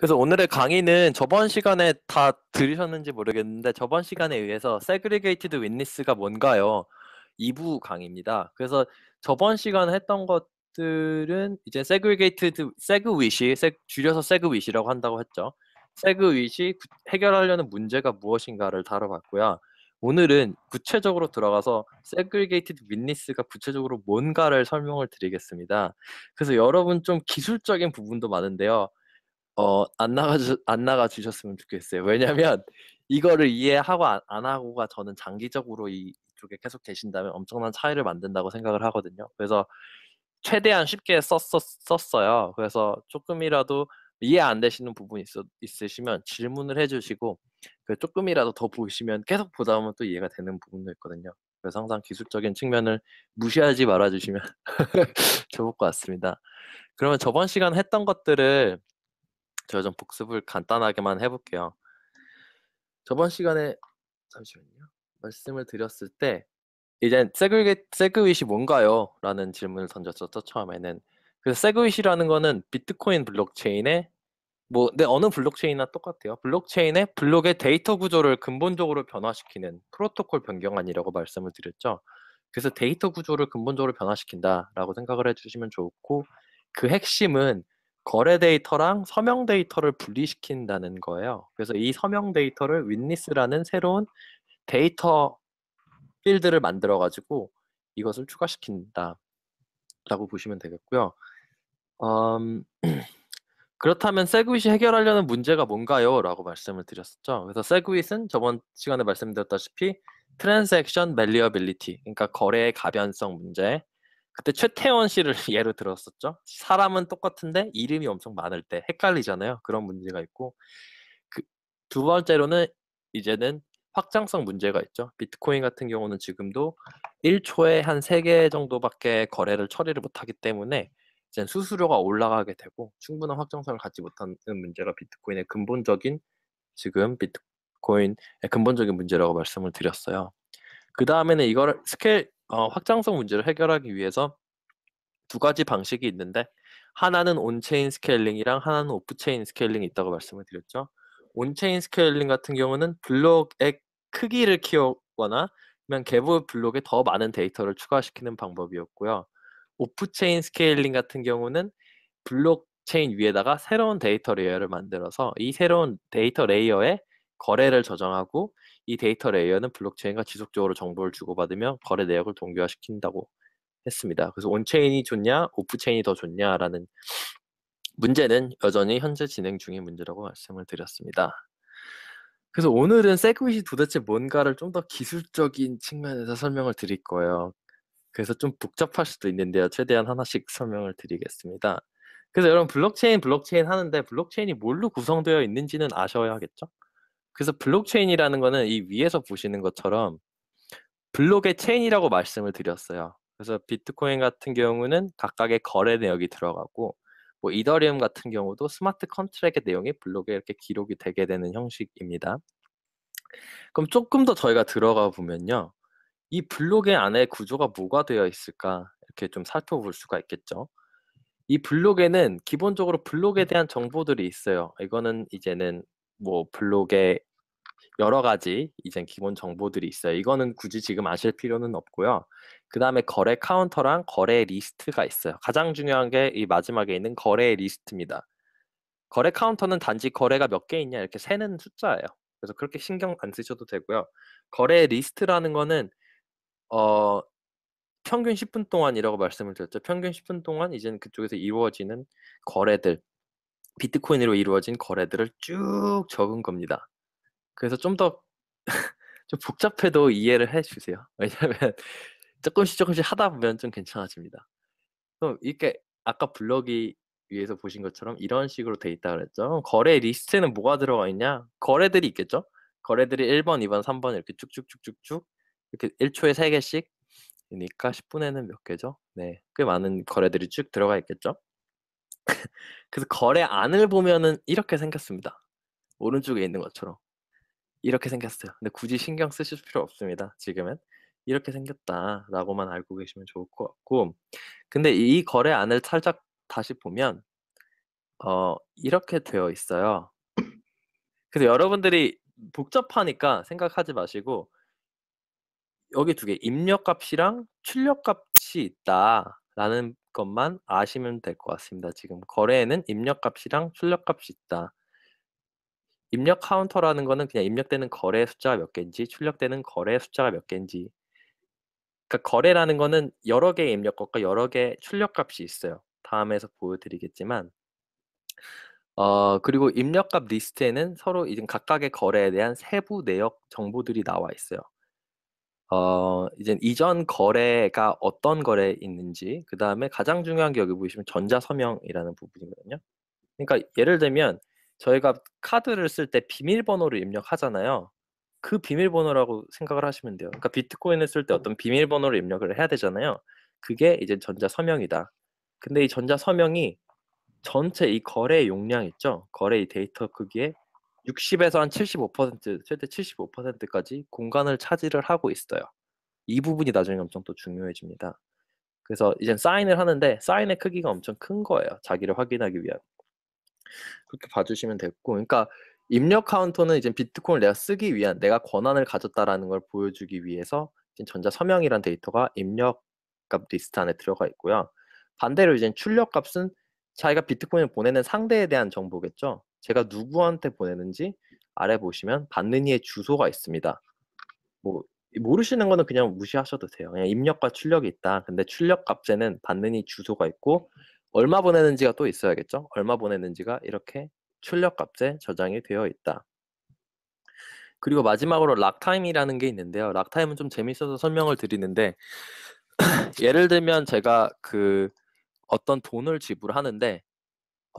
그래서 오늘의 강의는 저번 시간에 다 들으셨는지 모르겠는데 저번 시간에 의해서 세그리게이 g 드윈니스가 뭔가요? 2부 강의입니다. 그래서 저번 시간에 했던 것들은 이제 세그리게이 g 드세그 d s 이 줄여서 세그 g w 이라고 한다고 했죠. 세그 g w 이 해결하려는 문제가 무엇인가를 다뤄봤고요. 오늘은 구체적으로 들어가서 세그리게이 g 드윈니스가 구체적으로 뭔가를 설명을 드리겠습니다. 그래서 여러분 좀 기술적인 부분도 많은데요. 어, 안 나가 안 나가 주셨으면 좋겠어요. 왜냐면 하 이거를 이해하고 안, 안 하고가 저는 장기적으로 이, 쪽에 계속 계신다면 엄청난 차이를 만든다고 생각을 하거든요. 그래서 최대한 쉽게 썼 썼어요. 그래서 조금이라도 이해 안 되시는 부분이 있 있으시면 질문을 해주시고 그 조금이라도 더 보시면 계속 보다 보면 또 이해가 되는 부분도 있거든요. 그래서 항상 기술적인 측면을 무시하지 말아주시면 좋을 것 같습니다. 그러면 저번 시간 했던 것들을 제가 좀 복습을 간단하게만 해볼게요. 저번 시간에 잠시만요. 말씀을 드렸을 때 이제 세그윗, 세그윗이 뭔가요? 라는 질문을 던졌었죠 처음에는. 그래서 세그윗이라는 거는 비트코인 블록체인의 뭐 근데 어느 블록체인이나 똑같아요. 블록체인의 블록의 데이터 구조를 근본적으로 변화시키는 프로토콜 변경안이라고 말씀을 드렸죠. 그래서 데이터 구조를 근본적으로 변화시킨다라고 생각을 해주시면 좋고 그 핵심은 거래 데이터랑 서명 데이터를 분리시킨다는 거예요. 그래서 이 서명 데이터를 윈니스라는 새로운 데이터 필드를 만들어 가지고 이것을 추가시킨다라고 보시면 되겠고요. 음, 그렇다면 세그윗이 해결하려는 문제가 뭔가요? 라고 말씀을 드렸었죠. 그래서 세그윗은 저번 시간에 말씀드렸다시피 트랜잭션 멜리어빌리티 그러니까 거래의 가변성 문제 그때 최태원 씨를 예로 들었었죠. 사람은 똑같은데 이름이 엄청 많을 때 헷갈리잖아요. 그런 문제가 있고 그두 번째로는 이제는 확장성 문제가 있죠. 비트코인 같은 경우는 지금도 1초에 한 3개 정도밖에 거래를 처리를 못하기 때문에 이제 수수료가 올라가게 되고 충분한 확장성을 갖지 못하는 문제가 비트코인의 근본적인 지금 비트코인의 근본적인 문제라고 말씀을 드렸어요. 그 다음에는 이걸 스케일 어 확장성 문제를 해결하기 위해서 두 가지 방식이 있는데 하나는 온체인 스케일링이랑 하나는 오프체인 스케일링이 있다고 말씀을 드렸죠. 온체인 스케일링 같은 경우는 블록의 크기를 키우거나 아니 개보 블록에 더 많은 데이터를 추가시키는 방법이었고요. 오프체인 스케일링 같은 경우는 블록체인 위에다가 새로운 데이터 레이어를 만들어서 이 새로운 데이터 레이어에 거래를 저장하고 이 데이터 레이어는 블록체인과 지속적으로 정보를 주고받으며 거래 내역을 동기화시킨다고 했습니다. 그래서 온체인이 좋냐, 오프체인이 더 좋냐라는 문제는 여전히 현재 진행 중인 문제라고 말씀을 드렸습니다. 그래서 오늘은 세그윗이 도대체 뭔가를 좀 더 기술적인 측면에서 설명을 드릴 거예요. 그래서 좀 복잡할 수도 있는데요. 최대한 하나씩 설명을 드리겠습니다. 그래서 여러분 블록체인 블록체인 하는데 블록체인이 뭘로 구성되어 있는지는 아셔야겠죠? 그래서 블록체인이라는 거는 이 위에서 보시는 것처럼 블록의 체인이라고 말씀을 드렸어요. 그래서 비트코인 같은 경우는 각각의 거래 내역이 들어가고 뭐 이더리움 같은 경우도 스마트 컨트랙의 내용이 블록에 이렇게 기록이 되게 되는 형식입니다. 그럼 조금 더 저희가 들어가 보면요. 이 블록의 안에 구조가 뭐가 되어 있을까 이렇게 좀 살펴볼 수가 있겠죠. 이 블록에는 기본적으로 블록에 대한 정보들이 있어요. 이거는 이제는 뭐 블록의 여러 가지 이젠 기본 정보들이 있어요. 이거는 굳이 지금 아실 필요는 없고요. 그 다음에 거래 카운터랑 거래 리스트가 있어요. 가장 중요한 게 이 마지막에 있는 거래 리스트입니다. 거래 카운터는 단지 거래가 몇 개 있냐 이렇게 세는 숫자예요. 그래서 그렇게 신경 안 쓰셔도 되고요. 거래 리스트라는 거는 어 평균 10분 동안이라고 말씀을 드렸죠. 평균 10분 동안 이제는 그쪽에서 이루어지는 거래들 비트코인으로 이루어진 거래들을 쭉 적은 겁니다. 그래서 좀 더 좀 복잡해도 이해를 해주세요. 왜냐하면 조금씩 조금씩 하다 보면 좀 괜찮아집니다. 그럼 이렇게 아까 블럭이 위에서 보신 것처럼 이런 식으로 돼 있다 그랬죠. 거래 리스트는 에 뭐가 들어가 있냐? 거래들이 있겠죠. 거래들이 1번, 2번, 3번 이렇게 쭉쭉쭉쭉쭉 이렇게 1초에 3개씩 그러니까 10분에는 몇 개죠? 네, 꽤 많은 거래들이 쭉 들어가 있겠죠. 그래서 거래 안을 보면은 이렇게 생겼습니다. 오른쪽에 있는 것처럼 이렇게 생겼어요. 근데 굳이 신경 쓰실 필요 없습니다. 지금은 이렇게 생겼다라고만 알고 계시면 좋을 것 같고, 근데 이 거래 안을 살짝 다시 보면 어 이렇게 되어 있어요. 그래서 여러분들이 복잡하니까 생각하지 마시고 여기 두 개 입력값이랑 출력값이 있다라는 것만 아시면 될 것 같습니다. 지금 거래에는 입력값이랑 출력값이 있다. 입력 카운터라는 거는 그냥 입력되는 거래 숫자가 몇 개인지 출력되는 거래 숫자가 몇 개인지 그러니까 거래라는 거는 여러 개의 입력값과 여러 개의 출력값이 있어요. 다음에서 보여드리겠지만 어 그리고 입력값 리스트에는 서로 이제 각각의 거래에 대한 세부 내역 정보들이 나와 있어요. 어 이제 이전 거래가 어떤 거래에 있는지 그 다음에 가장 중요한 게 여기 보시면 전자서명이라는 부분이거든요. 그러니까 예를 들면 저희가 카드를 쓸 때 비밀번호를 입력하잖아요. 그 비밀번호라고 생각을 하시면 돼요. 그러니까 비트코인을 쓸 때 어. 어떤 비밀번호를 입력을 해야 되잖아요. 그게 이제 전자 서명이다. 근데 이 전자 서명이 전체 이 거래 용량 있죠? 거래 이 데이터 크기에 60에서 한 75%, 최대 75%까지 공간을 차지를 하고 있어요. 이 부분이 나중에 엄청 또 중요해집니다. 그래서 이제 사인을 하는데 사인의 크기가 엄청 큰 거예요. 자기를 확인하기 위한. 그렇게 봐주시면 됐고, 그러니까 입력 카운터는 이제 비트코인을 내가 쓰기 위한 내가 권한을 가졌다라는 걸 보여주기 위해서 전자 서명이란 데이터가 입력값 리스트 안에 들어가 있고요. 반대로 이제 출력값은 자기가 비트코인을 보내는 상대에 대한 정보겠죠. 제가 누구한테 보내는지 아래 보시면 받는 이의 주소가 있습니다. 뭐 모르시는 거는 그냥 무시하셔도 돼요. 그냥 입력과 출력이 있다. 근데 출력 값에는 받는 이 주소가 있고 얼마 보내는지가 또 있어야겠죠. 얼마 보내는지가 이렇게 출력값에 저장이 되어 있다. 그리고 마지막으로 락타임이라는 게 있는데요. 락타임은 좀 재밌어서 설명을 드리는데 예를 들면 제가 그 어떤 돈을 지불하는데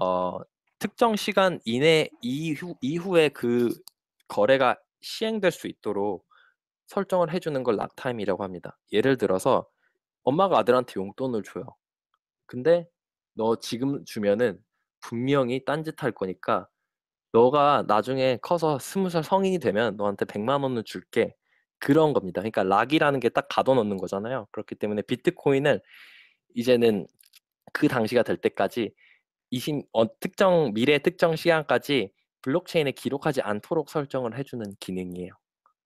어, 특정 시간 이내 이후, 이후에 그 거래가 시행될 수 있도록 설정을 해주는 걸 락타임이라고 합니다. 예를 들어서 엄마가 아들한테 용돈을 줘요. 근데 너 지금 주면은 분명히 딴짓할 거니까 너가 나중에 커서 스무 살 성인이 되면 너한테 백만 원을 줄게. 그런 겁니다. 그러니까 락이라는 게 딱 가둬놓는 거잖아요. 그렇기 때문에 비트코인을 이제는 그 당시가 될 때까지 이심 어, 특정 미래 특정 시간까지 블록체인에 기록하지 않도록 설정을 해주는 기능이에요.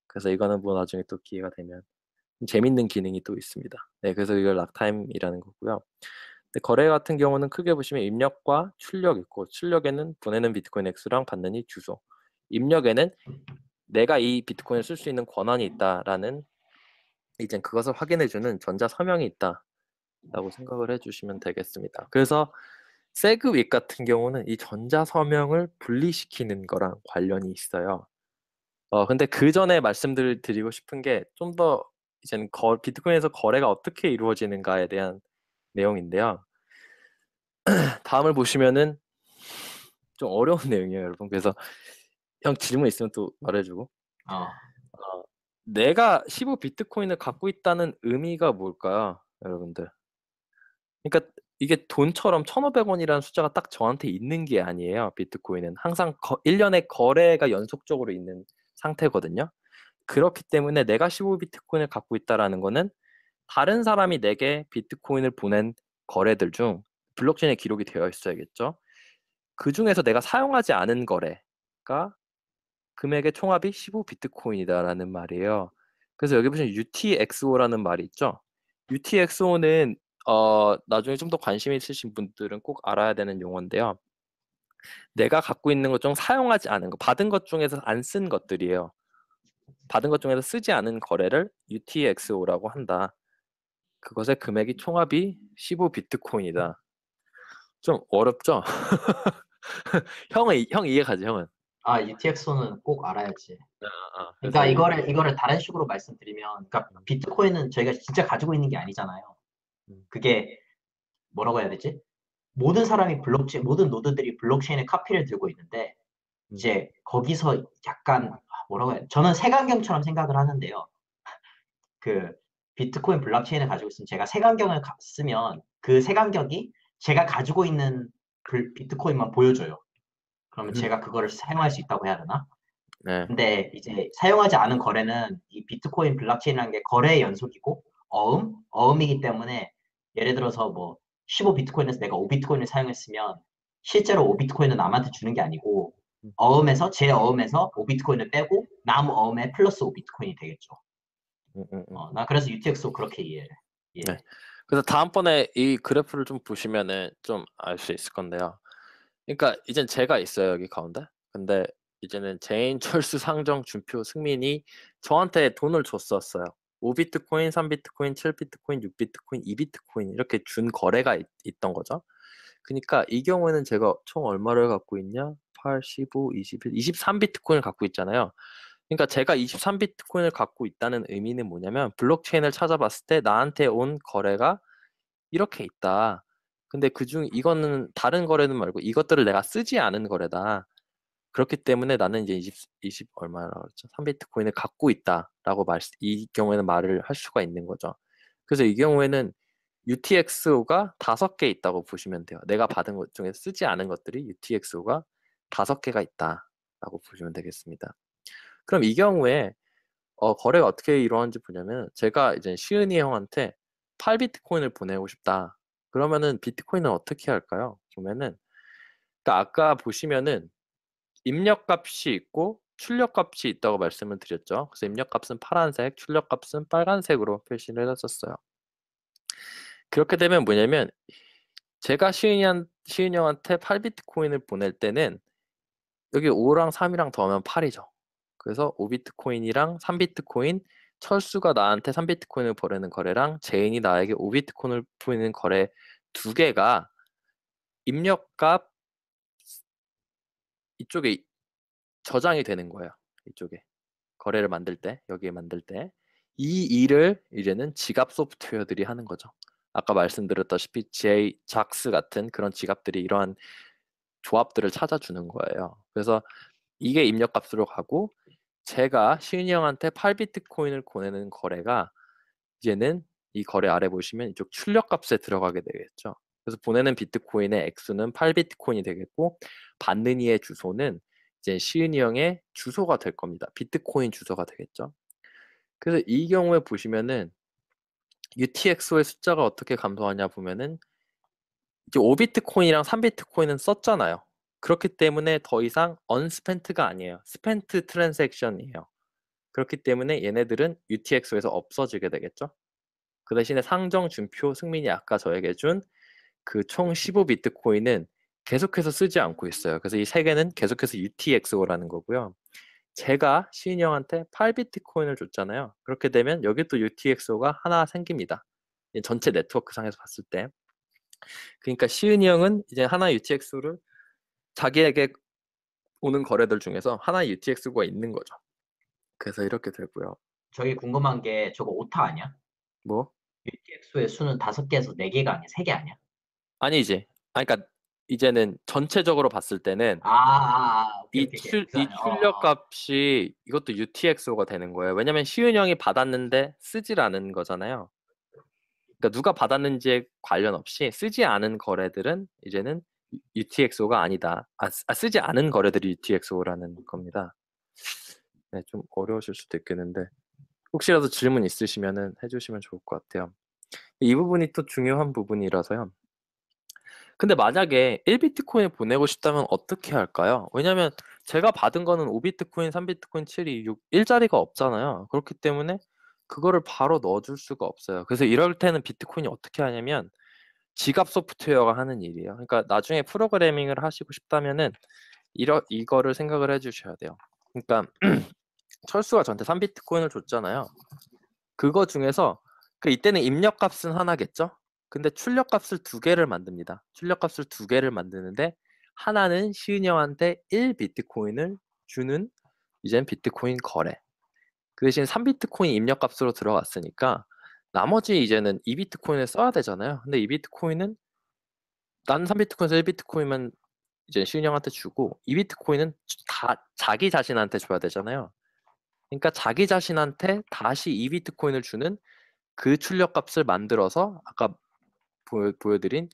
그래서 이거는 뭐 나중에 또 기회가 되면 재밌는 기능이 또 있습니다. 네, 그래서 이걸 락타임이라는 거고요. 거래 같은 경우는 크게 보시면 입력과 출력 있고 출력에는 보내는 비트코인 액수랑 받는 이 주소 입력에는 내가 이 비트코인을 쓸 수 있는 권한이 있다라는 이제 그것을 확인해주는 전자 서명이 있다라고 생각을 해주시면 되겠습니다. 그래서 세그윅 같은 경우는 이 전자 서명을 분리시키는 거랑 관련이 있어요. 어 근데 그 전에 말씀드리고 싶은 게 좀 더 이제는 비트코인에서 거래가 어떻게 이루어지는가에 대한 내용인데요. 다음을 보시면은 좀 어려운 내용이에요, 여러분. 그래서 형 질문 있으면 또 말해주고. 어. 어, 내가 15 비트코인을 갖고 있다는 의미가 뭘까요, 여러분들? 그러니까 이게 돈처럼 1,500원이라는 숫자가 딱 저한테 있는 게 아니에요. 비트코인은 항상 거, 1년의 거래가 연속적으로 있는 상태거든요. 그렇기 때문에 내가 15 비트코인을 갖고 있다라는 거는 다른 사람이 내게 비트코인을 보낸 거래들 중 블록체인에 기록이 되어 있어야겠죠. 그 중에서 내가 사용하지 않은 거래가 금액의 총합이 15 비트코인이다라는 말이에요. 그래서 여기 보시면 UTXO라는 말이 있죠. UTXO는 어, 나중에 좀 더 관심 있으신 분들은 꼭 알아야 되는 용어인데요. 내가 갖고 있는 것 중 사용하지 않은 것, 받은 것 중에서 안 쓴 것들이에요. 받은 것 중에서 쓰지 않은 거래를 UTXO라고 한다. 그것의 금액이 총합이 15 비트코인이다. 음. 좀 어렵죠? 형은 형 이해 가지 형은? 아 ETX는 꼭 알아야지. 아, 아, 그러니까 이거를 이거를 다른 식으로 말씀드리면, 그러니까 음. 비트코인은 저희가 진짜 가지고 있는 게 아니잖아요. 음. 그게 뭐라고 해야 되지? 모든 사람이 블록체인, 모든 노드들이 블록체인의 카피를 들고 있는데 이제 거기서 약간 뭐라고 해야 저는 세간경처럼 생각을 하는데요. 그 비트코인 블록체인을 가지고 있으면 제가 색안경을 쓰면 그 색안경이 제가 가지고 있는 비트코인만 보여줘요. 그러면 음. 제가 그거를 사용할 수 있다고 해야 되나? 네. 근데 이제 사용하지 않은 거래는 이 비트코인 블록체인이라는 게 거래의 연속이고 어음, 어음이기 때문에 예를 들어서 뭐15 비트코인에서 내가 5 비트코인을 사용했으면 실제로 5 비트코인은 남한테 주는 게 아니고 음. 어음에서 제 어음에서 5 비트코인을 빼고 남 어음에 플러스 5 비트코인이 되겠죠. 음, 음, 음. 어, 나 그래서 UTXO 그렇게 이해해. 예. 네. 그래서 다음번에 이 그래프를 좀 보시면은 좀알 수 있을 건데요. 그러니까 이젠 제가 있어요 여기 가운데. 근데 이제는 제인, 철수, 상정, 준표, 승민이 저한테 돈을 줬었어요. 5비트코인, 3비트코인, 7비트코인, 6비트코인, 2비트코인 이렇게 준 거래가 있, 던 거죠. 그러니까 이 경우에는 제가 총 얼마를 갖고 있냐? 8, 15, 21, 23비트코인을 갖고 있잖아요. 그러니까 제가 23비트코인을 갖고 있다는 의미는 뭐냐면 블록체인을 찾아봤을 때 나한테 온 거래가 이렇게 있다. 근데 그중 이거는 다른 거래는 말고 이것들을 내가 쓰지 않은 거래다. 그렇기 때문에 나는 이제 20, 20 얼마라고 그죠 3비트코인을 갖고 있다라고 말, 이 경우에는 말을 할 수가 있는 거죠. 그래서 이 경우에는 UTXO가 다섯 개 있다고 보시면 돼요. 내가 받은 것 중에 쓰지 않은 것들이 UTXO가 다섯 개가 있다라고 보시면 되겠습니다. 그럼 이 경우에 어, 거래가 어떻게 이루어는지 보냐면 제가 이제 시은이 형한테 8비트코인을 보내고 싶다. 그러면은 비트코인은 어떻게 할까요? 보면은 그러니까 아까 보시면은 입력값이 있고 출력값이 있다고 말씀을 드렸죠. 그래서 입력값은 파란색, 출력값은 빨간색으로 표시를 해놨었어요 그렇게 되면 뭐냐면 제가 시은이한, 시은이 형한테 8비트코인을 보낼 때는 여기 5랑 3이랑 더하면 8이죠. 그래서 5비트코인이랑 3비트코인 철수가 나한테 3비트코인을 버리는 거래랑 제인이 나에게 5비트코인을 보이는 거래 두 개가 입력값 이쪽에 저장이 되는 거예요. 이쪽에 거래를 만들 때 여기에 만들 때 이 일을 이제는 지갑 소프트웨어들이 하는 거죠. 아까 말씀드렸다시피 GA 작스 같은 그런 지갑들이 이러한 조합들을 찾아주는 거예요. 그래서 이게 입력 값으로 가고 제가 시은이 형한테 8비트코인을 보내는 거래가 이제는 이 거래 아래 보시면 이쪽 출력 값에 들어가게 되겠죠. 그래서 보내는 비트코인의 액수는 8비트코인이 되겠고 받는 이의 주소는 이제 시은이 형의 주소가 될 겁니다. 비트코인 주소가 되겠죠. 그래서 이 경우에 보시면은 UTXO의 숫자가 어떻게 감소하냐 보면은 이제 5비트코인이랑 3비트코인은 썼잖아요. 그렇기 때문에 더 이상 언스펜트가 아니에요. 스펜트 트랜잭션이에요. 그렇기 때문에 얘네들은 UTX에서 없어지게 되겠죠. 그 대신에 상정 준표 승민이 아까 저에게 준 그 총 15비트 코인은 계속해서 쓰지 않고 있어요. 그래서 이 세 개는 계속해서 UTXO라는 거고요. 제가 시인 형한테 8비트 코인을 줬잖아요. 그렇게 되면 여기 또 UTXO가 하나 생깁니다. 전체 네트워크 상에서 봤을 때. 그러니까 시은이 형은 이제 하나 UTXO를 자기에게 오는 거래들 중에서 하나의 UTX가 있는 거죠. 그래서 이렇게 되고요. 저기 궁금한 게 저거 오타 아니야? 뭐? UTX의 수는 다섯 개에서 네 개가 아니야, 세개 아니야? 아니지. 아 그러니까 이제는 전체적으로 봤을 때는 아, 아, 아, 아. 오케이, 오케이, 출, 이 어, 출력 어, 어. 값이 이것도 UTXO가 되는 거예요. 왜냐면 시은 형이 받았는데 쓰질 않은 거잖아요. 그러니까 누가 받았는지에 관련 없이 쓰지 않은 거래들은 이제는 UTXO가 아니다. 아, 아, 쓰지 않은 거래들이 UTXO라는 겁니다. 네, 좀 어려우실 수도 있겠는데 혹시라도 질문 있으시면은 해주시면 좋을 것 같아요. 이 부분이 또 중요한 부분이라서요. 근데 만약에 1비트코인 보내고 싶다면 어떻게 할까요? 왜냐면 제가 받은 거는 5비트코인, 3비트코인, 7, 2, 6 1자리가 없잖아요. 그렇기 때문에 그거를 바로 넣어줄 수가 없어요. 그래서 이럴 때는 비트코인이 어떻게 하냐면 지갑 소프트웨어가 하는 일이에요. 그러니까 나중에 프로그래밍을 하시고 싶다면은 이러, 이거를 생각을 해주셔야 돼요. 그러니까 철수가 저한테 3비트코인을 줬잖아요. 그거 중에서 그 이때는 입력 값은 하나겠죠. 근데 출력 값을 두 개를 만듭니다. 출력 값을 두 개를 만드는데 하나는 시은영한테 1비트코인을 주는 이젠 비트코인 거래. 그 대신 3비트코인 입력 값으로 들어갔으니까 나머지 이제는 이 비트코인을 써야 되잖아요. 근데 이 비트코인은 난는3 비트코인에서 1 비트코인만 이제 신형한테 주고 이 비트코인은 다 자기 자신한테 줘야 되잖아요. 그러니까 자기 자신한테 다시 이 비트코인을 주는 그 출력 값을 만들어서 아까 보여, 보여드린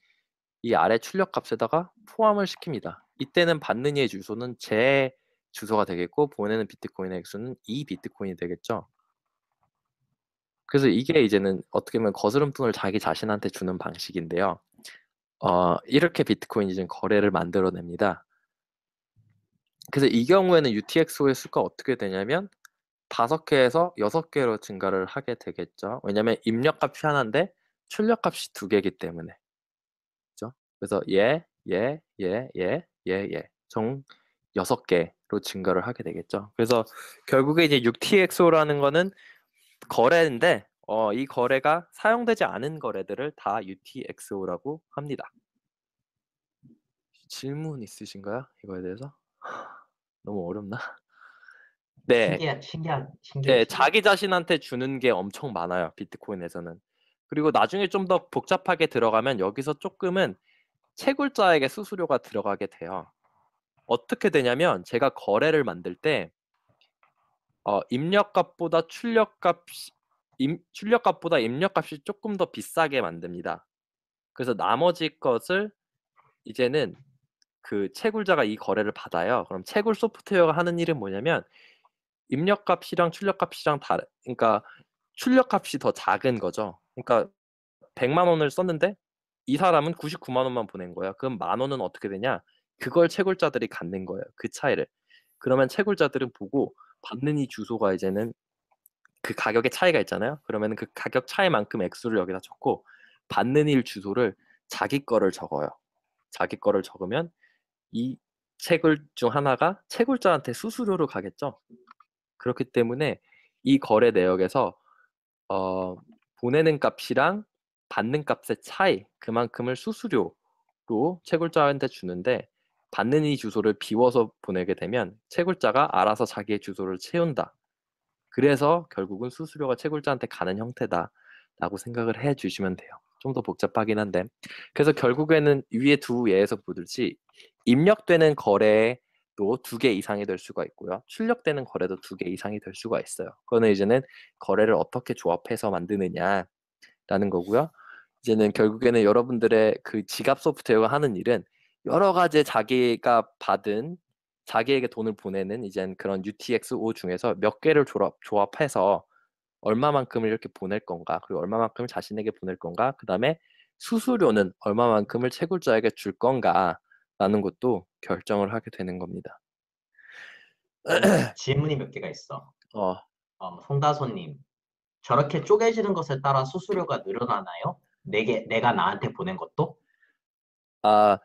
이 아래 출력 값에다가 포함을 시킵니다. 이때는 받는 이의 주소는 제 주소가 되겠고 보내는 비트코인의 액수는 이 비트코인이 되겠죠. 그래서 이게 이제는 어떻게 보면 거스름돈을 자기 자신한테 주는 방식인데요. 어, 이렇게 비트코인이 지금 거래를 만들어냅니다. 그래서 이 경우에는 UTXO의 수가 어떻게 되냐면 5 개에서 6 개로 증가를 하게 되겠죠. 왜냐하면 입력값이 하나인데 출력값이 두 개이기 때문에. 그죠? 그래서 예, 예, 예, 예, 예, 예. 총6 개로 증가를 하게 되겠죠. 그래서 결국에 이제 6TXO라는 거는 거래인데 어, 이 거래가 사용되지 않은 거래들을 다 UTXO라고 합니다. 질문 있으신가요? 이거에 대해서? 너무 어렵나? 네. 신기한, 신기한, 신기한. 네, 자기 자신한테 주는 게 엄청 많아요. 비트코인에서는. 그리고 나중에 좀 더 복잡하게 들어가면 여기서 조금은 채굴자에게 수수료가 들어가게 돼요. 어떻게 되냐면 제가 거래를 만들 때 어, 입력값보다 출력값 출력값보다 입력값이 조금 더 비싸게 만듭니다. 그래서 나머지 것을 이제는 그 채굴자가 이 거래를 받아요. 그럼 채굴 소프트웨어가 하는 일은 뭐냐면 입력값이랑 출력값이랑 다른 그러니까 출력값이 더 작은 거죠. 그러니까 100만 원을 썼는데 이 사람은 99만 원만 보낸 거예요 그럼 만 원은 어떻게 되냐? 그걸 채굴자들이 갖는 거예요. 그 차이를. 그러면 채굴자들은 보고 받는 이 주소가 이제는 그 가격의 차이가 있잖아요. 그러면 그 가격 차이만큼 액수를 여기다 적고 받는 일 주소를 자기 거를 적어요. 자기 거를 적으면 이 책을 중 하나가 채굴자한테 수수료로 가겠죠. 그렇기 때문에 이 거래 내역에서 어, 보내는 값이랑 받는 값의 차이 그만큼을 수수료로 채굴자한테 주는데 받는 이 주소를 비워서 보내게 되면 채굴자가 알아서 자기의 주소를 채운다. 그래서 결국은 수수료가 채굴자한테 가는 형태다. 라고 생각을 해 주시면 돼요. 좀 더 복잡하긴 한데. 그래서 결국에는 위에 두 예에서 보듯이 입력되는 거래도 두 개 이상이 될 수가 있고요. 출력되는 거래도 두 개 이상이 될 수가 있어요. 그거는 이제는 거래를 어떻게 조합해서 만드느냐라는 거고요. 이제는 결국에는 여러분들의 그 지갑 소프트웨어가 하는 일은 여러 가지 자기가 받은 자기에게 돈을 보내는 이젠 그런 UTXO 중에서 몇 개를 조합, 조합해서 얼마만큼을 이렇게 보낼 건가 그리고 얼마만큼을 자신에게 보낼 건가 그 다음에 수수료는 얼마만큼을 채굴자에게 줄 건가라는 것도 결정을 하게 되는 겁니다. 질문이 몇 개가 있어. 어. 어성다손님 음, 저렇게 쪼개지는 것에 따라 수수료가 늘어나나요? 내게 내가 나한테 보낸 것도? 아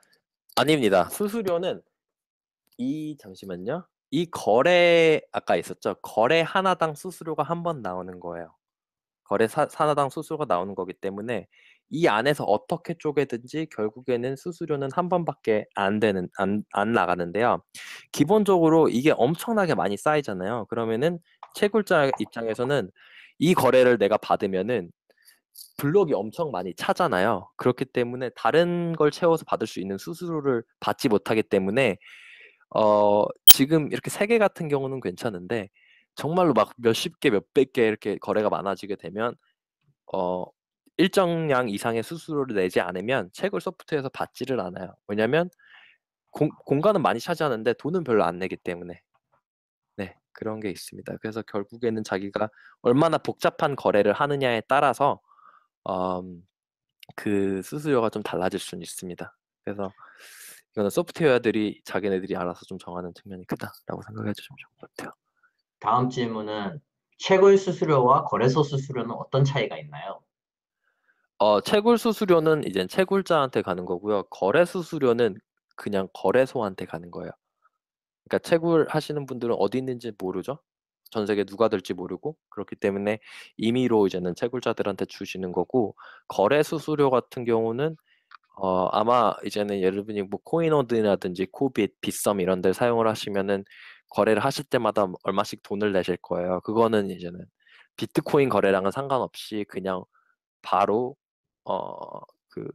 아닙니다. 수수료는 이 잠시만요. 이 거래 아까 있었죠. 거래 하나당 수수료가 한 번 나오는 거예요. 거래 사, 하나당 수수료가 나오는 거기 때문에 이 안에서 어떻게 쪼개든지 결국에는 수수료는 한 번밖에 안 되는 안, 안 나가는데요. 기본적으로 이게 엄청나게 많이 쌓이잖아요. 그러면은 채굴자 입장에서는 이 거래를 내가 받으면은 블록이 엄청 많이 차잖아요. 그렇기 때문에 다른 걸 채워서 받을 수 있는 수수료를 받지 못하기 때문에 어, 지금 이렇게 세 개 같은 경우는 괜찮은데 정말로 막 몇십 개, 몇백 개 이렇게 거래가 많아지게 되면 어, 일정량 이상의 수수료를 내지 않으면 채굴 소프트에서 받지를 않아요. 왜냐하면 공, 공간은 많이 차지하는데 돈은 별로 안 내기 때문에 네 그런 게 있습니다. 그래서 결국에는 자기가 얼마나 복잡한 거래를 하느냐에 따라서 음, 그 수수료가 좀 달라질 수는 있습니다. 그래서 이거는 소프트웨어들이 자기네들이 알아서 좀 정하는 측면이 크다라고 생각해 주시면 좋을 것 같아요. 다음 질문은 채굴 수수료와 거래소 수수료는 어떤 차이가 있나요? 어, 채굴 수수료는 이제 채굴자한테 가는 거고요. 거래 수수료는 그냥 거래소한테 가는 거예요. 그러니까 채굴하시는 분들은 어디 있는지 모르죠. 전 세계 누가 될지 모르고 그렇기 때문에 임의로 이제는 채굴자들한테 주시는 거고 거래 수수료 같은 경우는 어 아마 이제는 여러분이 뭐 코인오드라든지 코빗, 빗썸 이런 데 사용을 하시면은 거래를 하실 때마다 얼마씩 돈을 내실 거예요. 그거는 이제는 비트코인 거래랑은 상관없이 그냥 바로 어 그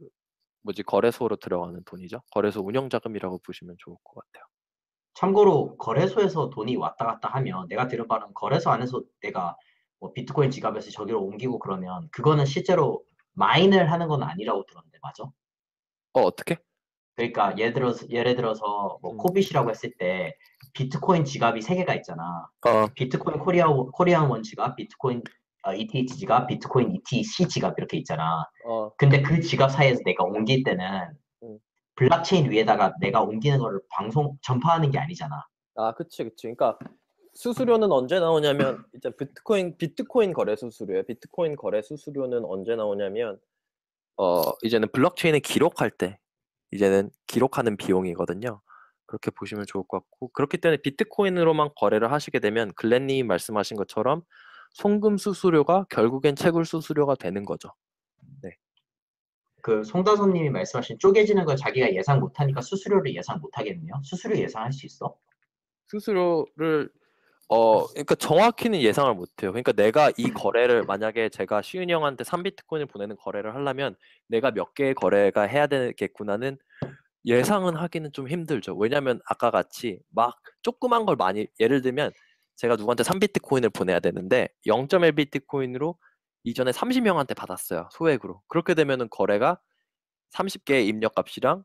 뭐지 거래소로 들어가는 돈이죠. 거래소 운영 자금이라고 보시면 좋을 것 같아요. 참고로 거래소에서 돈이 왔다 갔다 하면 내가 들은 바는 거래소 안에서 내가 뭐 비트코인 지갑에서 저기로 옮기고 그러면 그거는 실제로 마인을 하는 건 아니라고 들었는데 맞아? 어 어떻게? 그러니까 예를 들어서 예를 들어서 뭐 음. 코빗이라고 했을 때 비트코인 지갑이 세 개가 있잖아. 어. 비트코인 코리아 코리안 원 지갑, 비트코인 어, ETH 지갑, 비트코인 ETC 지갑 이렇게 있잖아. 어. 근데 그 지갑 사이에서 내가 옮길 때는 블록체인 위에다가 내가 옮기는 거를 방송 전파하는 게 아니잖아. 아, 그치, 그치. 그러니까 수수료는 언제 나오냐면 이제 비트코인 비트코인 거래 수수료예요. 비트코인 거래 수수료는 언제 나오냐면 어 이제는 블록체인에 기록할 때 이제는 기록하는 비용이거든요. 그렇게 보시면 좋을 것 같고 그렇기 때문에 비트코인으로만 거래를 하시게 되면 글렌님 말씀하신 것처럼 송금 수수료가 결국엔 채굴 수수료가 되는 거죠. 그 송다선님이 말씀하신 쪼개지는 걸 자기가 예상 못하니까 수수료를 예상 못하겠네요. 수수료 예상할 수 있어? 수수료를 어 그러니까 정확히는 예상을 못해요. 그러니까 내가 이 거래를 만약에 제가 시은 형한테 3비트코인을 보내는 거래를 하려면 내가 몇 개의 거래가 해야 되겠구나는 예상은 하기는 좀 힘들죠. 왜냐하면 아까 같이 막 조그만 걸 많이 예를 들면 제가 누구한테 3비트코인을 보내야 되는데 0.1비트코인으로 이전에 30명한테 받았어요. 소액으로. 그렇게 되면은 거래가 30개의 입력값이랑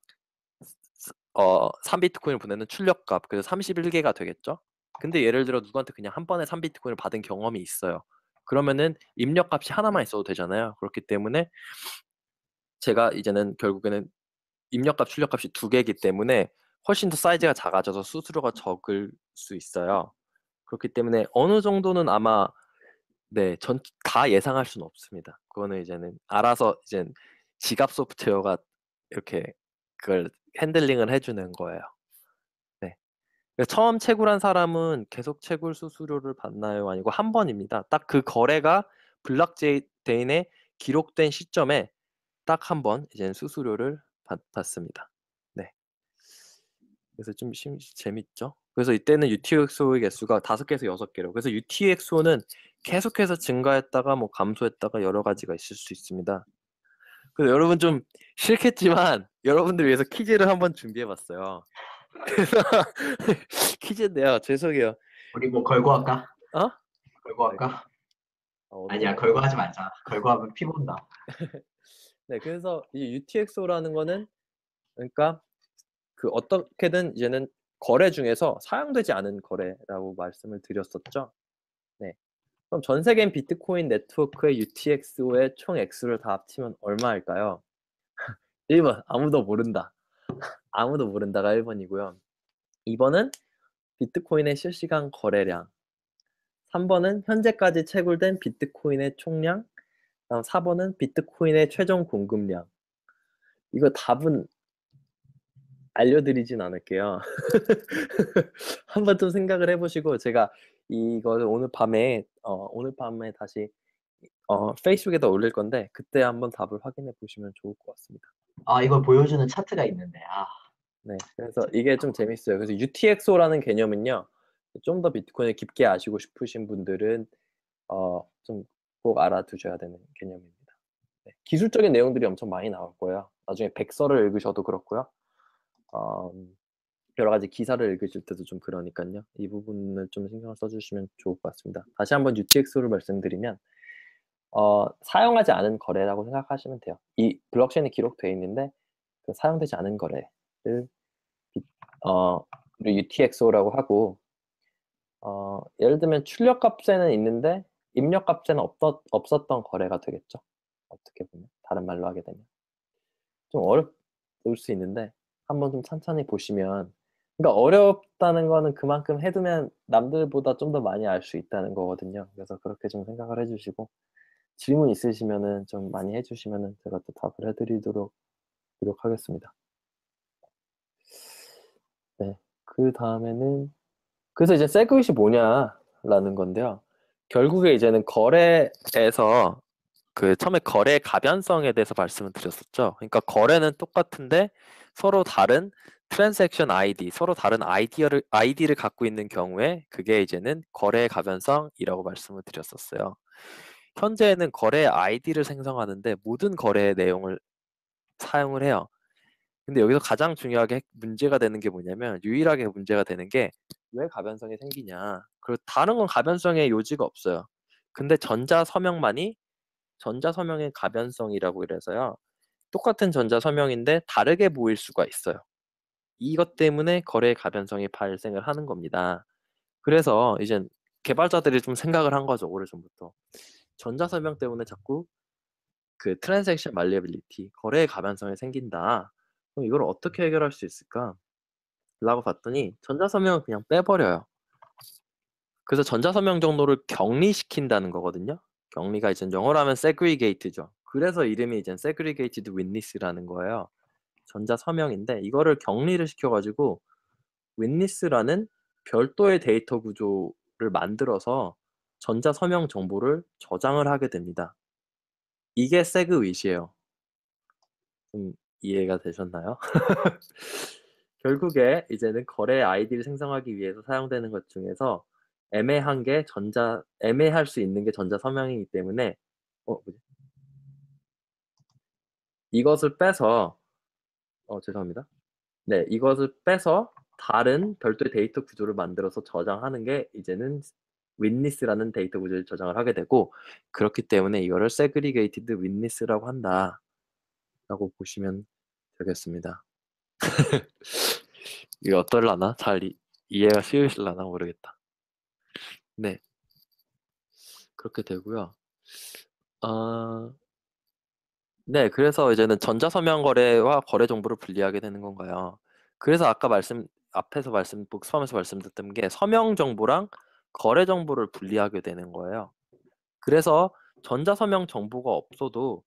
어, 3비트코인을 보내는 출력값. 그래서 31개가 되겠죠. 근데 예를 들어 누구한테 그냥 한 번에 3비트코인을 받은 경험이 있어요. 그러면은 입력값이 하나만 있어도 되잖아요. 그렇기 때문에 제가 이제는 결국에는 입력값, 출력값이 두 개이기 때문에 훨씬 더 사이즈가 작아져서 수수료가 적을 수 있어요. 그렇기 때문에 어느 정도는 아마 네, 전 다 예상할 수는 없습니다. 그거는 이제는 알아서 이젠 지갑 소프트웨어가 이렇게 그걸 핸들링을 해주는 거예요. 네. 그 처음 채굴한 사람은 계속 채굴 수수료를 받나요? 아니고 한 번입니다. 딱 그 거래가 블록체인에 기록된 시점에 딱 한 번 이제 수수료를 받, 받습니다. 네. 그래서 좀 심, 재밌죠? 그래서 이때는 UTXO의 개수가 5개에서 6개로. 그래서 UTXO는 계속해서 증가했다가 뭐 감소했다가 여러 가지가 있을 수 있습니다. 그래서 여러분 좀 싫겠지만 여러분들 위해서 퀴즈를 한번 준비해봤어요. 그래서 퀴즈인데요. 죄송해요. 우리 뭐 걸고 할까? 어? 걸고 할까? 어, 네. 아, 아니야 걸고 하지 말자. 걸고 하면 피 본다. 네, 그래서 이 UTXO라는 거는 그러니까 그 어떻게든 이제는 거래 중에서 사용되지 않은 거래라고 말씀을 드렸었죠. 네. 그럼 전 세계인 비트코인 네트워크의 UTXO의 총 액수를 다 합치면 얼마일까요? 1번 아무도 모른다. 아무도 모른다가 1번이고요. 2번은 비트코인의 실시간 거래량. 3번은 현재까지 채굴된 비트코인의 총량. 4번은 비트코인의 최종 공급량. 이거 답은 알려드리진 않을게요. 한번 좀 생각을 해보시고 제가 이거를 오늘 밤에 어, 오늘 밤에 다시 어, 페이스북에다 올릴 건데 그때 한번 답을 확인해 보시면 좋을 것 같습니다. 아 이걸 보여주는 차트가 있는데 아. 네, 그래서 이게 좀 재밌어요. 그래서 UTXO라는 개념은요, 좀 더 비트코인을 깊게 아시고 싶으신 분들은 어, 좀꼭 알아두셔야 되는 개념입니다. 네, 기술적인 내용들이 엄청 많이 나올 거예요. 나중에 백서를 읽으셔도 그렇고요. 어, 여러 가지 기사를 읽으실 때도 좀 그러니까요. 이 부분을 좀 신경을 써주시면 좋을 것 같습니다. 다시 한번 u t x o 를 말씀드리면 어, 사용하지 않은 거래라고 생각하시면 돼요. 이 블록체인에 기록되어 있는데 그 사용되지 않은 거래를 어, UTXO라고 하고 어, 예를 들면 출력 값에는 있는데 입력 값에는 없었, 없었던 거래가 되겠죠. 어떻게 보면 다른 말로 하게 되면 좀 어렵 볼수 있는데 한번 좀 찬찬히 보시면 그러니까 어렵다는 거는 그만큼 해두면 남들보다 좀 더 많이 알 수 있다는 거거든요. 그래서 그렇게 좀 생각을 해주시고 질문 있으시면은 좀 많이 해주시면은 제가 또 답을 해드리도록 노력하겠습니다. 네, 그 다음에는 그래서 이제 세그윗이 뭐냐라는 건데요. 결국에 이제는 거래에서 그 처음에 거래 가변성에 대해서 말씀을 드렸었죠. 그러니까 거래는 똑같은데 서로 다른 트랜잭션 아이디, 서로 다른 아이디어를 아이디를 갖고 있는 경우에 그게 이제는 거래 가변성이라고 말씀을 드렸었어요. 현재는 거래 아이디를 생성하는데 모든 거래의 내용을 사용을 해요. 근데 여기서 가장 중요하게 문제가 되는 게 뭐냐면 유일하게 문제가 되는 게 왜 가변성이 생기냐. 그리고 다른 건 가변성의 요지가 없어요. 근데 전자 서명만이 전자서명의 가변성이라고 이래서요. 똑같은 전자서명인데 다르게 보일 수가 있어요. 이것 때문에 거래의 가변성이 발생을 하는 겁니다. 그래서 이제 개발자들이 좀 생각을 한 거죠. 오래전부터. 전자서명 때문에 자꾸 그 트랜잭션 말리에빌리티, 거래의 가변성이 생긴다. 그럼 이걸 어떻게 해결할 수 있을까? 라고 봤더니 전자서명을 그냥 빼버려요. 그래서 전자서명 정도를 격리시킨다는 거거든요. 격리가 이제 영어로 하면 segregate죠. 그래서 이름이 이제 segregated witness라는 거예요. 전자 서명인데 이거를 격리를 시켜가지고 witness라는 별도의 데이터 구조를 만들어서 전자 서명 정보를 저장을 하게 됩니다. 이게 segwit이에요. 좀 이해가 되셨나요? 결국에 이제는 거래 아이디를 생성하기 위해서 사용되는 것 중에서 애매한 게 전자 애매할 수 있는 게 전자 서명이기 때문에 어 뭐지? 이것을 빼서 어 죄송합니다. 네, 이것을 빼서 다른 별도의 데이터 구조를 만들어서 저장하는 게 이제는 윈니스라는 데이터 구조를 저장을 하게 되고 그렇기 때문에 이거를 세그리게이티드 윈니스라고 한다라고 보시면 되겠습니다. 이게 어떨라나? 잘 이, 이해가 쉬우실라나 모르겠다. 네. 그렇게 되고요. 아, 네. 그래서 이제는 전자서명 거래와 거래 정보를 분리하게 되는 건가요? 그래서 아까 말씀 앞에서 말씀 복습하면서 뭐 말씀드렸던 게 서명 정보랑 거래 정보를 분리하게 되는 거예요. 그래서 전자서명 정보가 없어도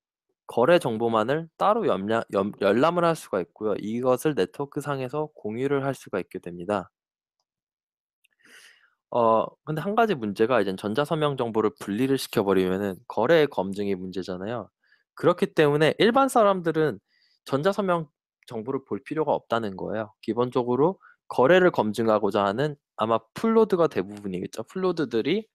거래 정보만을 따로 열람, 열람을 할 수가 있고요. 이것을 네트워크 상에서 공유를 할 수가 있게 됩니다. 어 근데 한 가지 문제가 이젠 전자 서명 정보를 분리를 시켜 버리면은 거래 검증이 문제잖아요. 그렇기 때문에 일반 사람들은 전자 서명 정보를 볼 필요가 없다는 거예요. 기본적으로 거래를 검증하고자 하는 아마 플로드가 대부분이겠죠. 플로드들이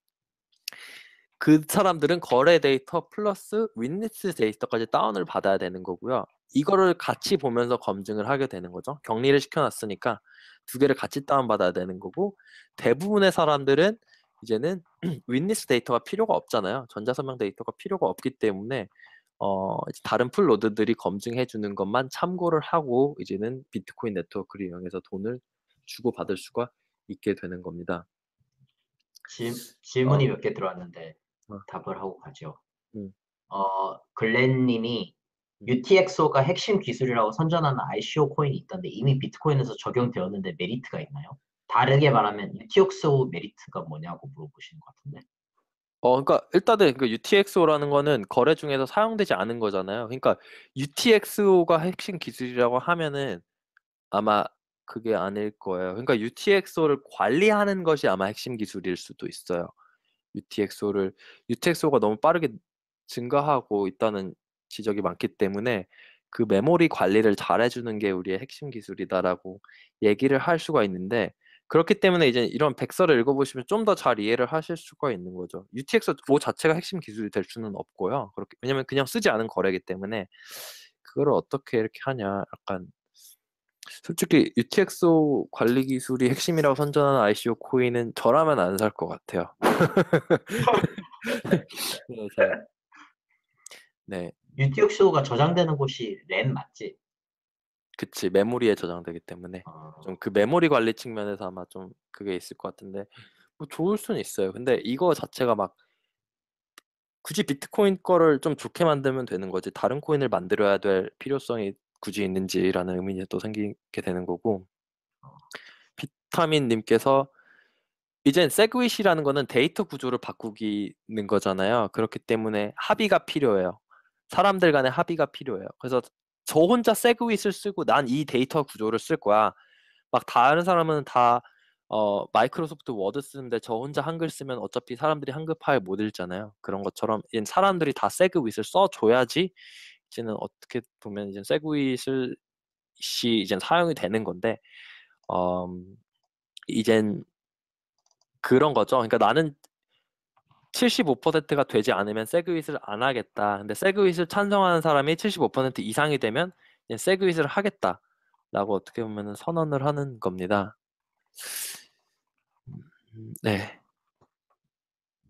그 사람들은 거래 데이터 플러스 윈니스 데이터까지 다운을 받아야 되는 거고요. 이거를 같이 보면서 검증을 하게 되는 거죠. 격리를 시켜놨으니까 두 개를 같이 다운받아야 되는 거고 대부분의 사람들은 이제는 윈니스 데이터가 필요가 없잖아요. 전자서명 데이터가 필요가 없기 때문에 어, 다른 풀로드들이 검증해 주는 것만 참고를 하고 이제는 비트코인 네트워크를 이용해서 돈을 주고 받을 수가 있게 되는 겁니다. 질, 문이 어, 몇개 들어왔는데 어. 답을 하고 가죠. 음. 어, 글렌님이 UTXO가 음. 핵심 기술이라고 선전하는 ICO 코인이 있던데 이미 비트코인에서 적용되었는데 메리트가 있나요? 다르게 말하면 UTXO 메리트가 뭐냐고 물어보시는 것 같은데. 어, 그러니까 일단은 그 UTXO라는 거는 거래 중에서 사용되지 않은 거잖아요. 그러니까 UTXO가 핵심 기술이라고 하면은 아마 그게 아닐 거예요. 그러니까 UTXO를 관리하는 것이 아마 핵심 기술일 수도 있어요. UTXO를 UTXO가 너무 빠르게 증가하고 있다는 지적이 많기 때문에 그 메모리 관리를 잘 해주는 게 우리의 핵심 기술이다라고 얘기를 할 수가 있는데 그렇기 때문에 이제 이런 백서를 읽어보시면 좀 더 잘 이해를 하실 수가 있는 거죠. UTXO 자체가 핵심 기술이 될 수는 없고요. 그렇게 왜냐면 하 그냥 쓰지 않은 거래기 때문에 그걸 어떻게 이렇게 하냐 약간 솔직히 UTXO 관리 기술이 핵심이라고 선전하는 ICO 코인은 저라면 안 살 것 같아요. 네. UTXO가 저장되는 곳이 랜 맞지? 그치 메모리에 저장되기 때문에 아... 좀그 메모리 관리 측면에서 아마 좀 그게 있을 것 같은데 뭐 좋을 수는 있어요. 근데 이거 자체가 막 굳이 비트코인 거를 좀 좋게 만들면 되는 거지 다른 코인을 만들어야 될 필요성이 굳이 있는지라는 의문이 또 생기게 되는 거고 아. 비타민 님께서 이젠 세그윗이라는 거는 데이터 구조를 바꾸기는 거잖아요. 그렇기 때문에 합의가 필요해요. 사람들 간의 합의가 필요해요. 그래서 저 혼자 세그윗을 쓰고 난 이 데이터 구조를 쓸 거야. 막 다른 사람은 다 어, 마이크로소프트 워드 쓰는데 저 혼자 한글 쓰면 어차피 사람들이 한글 파일 못 읽잖아요. 그런 것처럼 사람들이 다 세그윗을 써줘야지 엣지는 어떻게 보면 이제 세그윗을 이제 사용이 되는 건데 어, 이젠 그런 거죠. 그러니까 나는 75%가 되지 않으면 세그윗을 안 하겠다. 근데 세그윗을 찬성하는 사람이 75% 이상이 되면 이제 세그윗을 하겠다라고 어떻게 보면 선언을 하는 겁니다. 음, 네.